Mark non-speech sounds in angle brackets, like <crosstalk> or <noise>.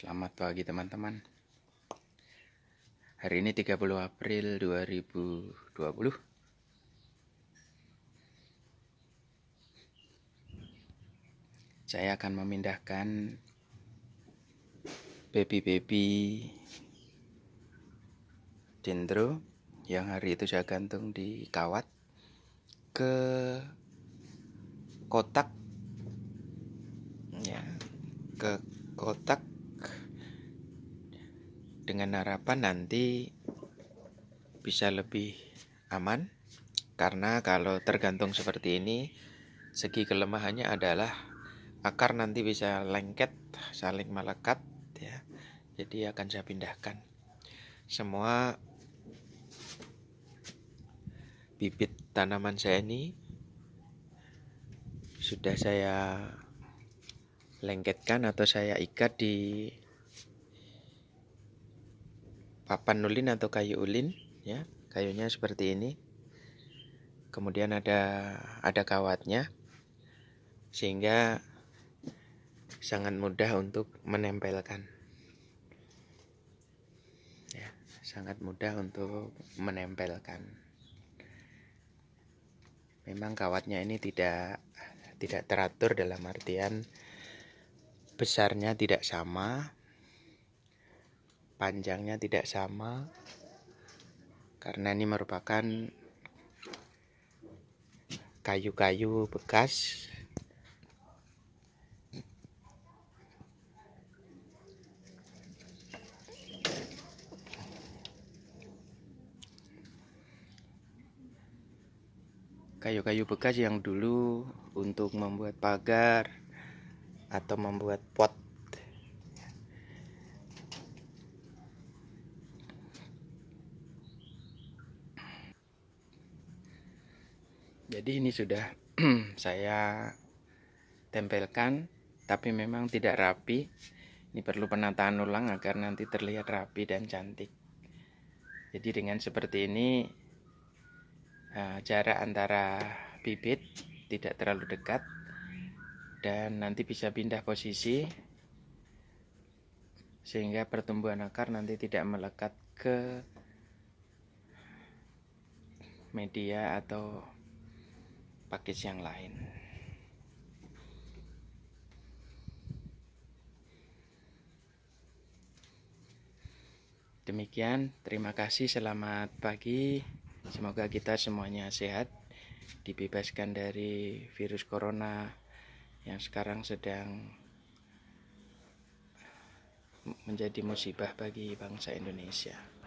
Selamat pagi teman-teman Hari ini 30 April 2020 Saya akan memindahkan Baby-baby Dendro Yang hari itu saya gantung di kawat Ke kotak ya ke kotak dengan harapan nanti bisa lebih aman karena kalau tergantung seperti ini segi kelemahannya adalah akar nanti bisa lengket saling melekat ya jadi akan saya pindahkan semua bibit tanaman saya ini sudah saya lengketkan atau saya ikat di papan ulin atau kayu ulin ya kayunya seperti ini kemudian ada ada kawatnya sehingga sangat mudah untuk menempelkan ya, sangat mudah untuk menempelkan memang kawatnya ini tidak tidak teratur dalam artian besarnya tidak sama panjangnya tidak sama karena ini merupakan kayu-kayu bekas kayu-kayu bekas yang dulu untuk membuat pagar atau membuat pot jadi ini sudah <clears throat> saya tempelkan tapi memang tidak rapi ini perlu penataan ulang agar nanti terlihat rapi dan cantik jadi dengan seperti ini eh, jarak antara bibit tidak terlalu dekat dan nanti bisa pindah posisi sehingga pertumbuhan akar nanti tidak melekat ke media atau package yang lain demikian terima kasih selamat pagi semoga kita semuanya sehat dibebaskan dari virus corona yang sekarang sedang menjadi musibah bagi bangsa Indonesia